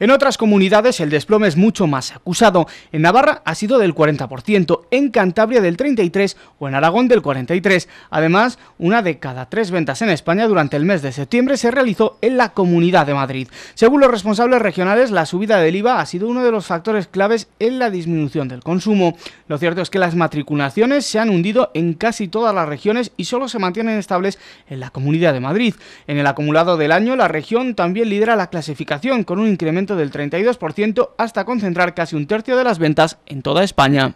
En otras comunidades el desplome es mucho más acusado. En Navarra ha sido del 40%, en Cantabria del 33% o en Aragón del 43%. Además, una de cada tres ventas en España durante el mes de septiembre se realizó en la Comunidad de Madrid. Según los responsables regionales, la subida del IVA ha sido uno de los factores claves en la disminución del consumo. Lo cierto es que las matriculaciones se han hundido en casi todas las regiones y solo se mantienen estables en la Comunidad de Madrid. En el acumulado del año, la región también lidera la clasificación con un incremento del 32% hasta concentrar casi un tercio de las ventas en toda España.